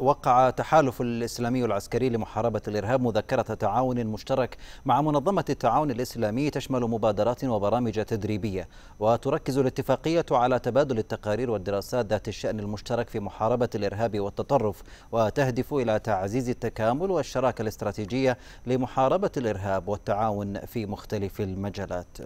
وقع تحالف الإسلامي العسكري لمحاربة الإرهاب مذكرة تعاون مشترك مع منظمة التعاون الإسلامي تشمل مبادرات وبرامج تدريبية وتركز الاتفاقية على تبادل التقارير والدراسات ذات الشأن المشترك في محاربة الإرهاب والتطرف وتهدف إلى تعزيز التكامل والشراكة الاستراتيجية لمحاربة الإرهاب والتعاون في مختلف المجالات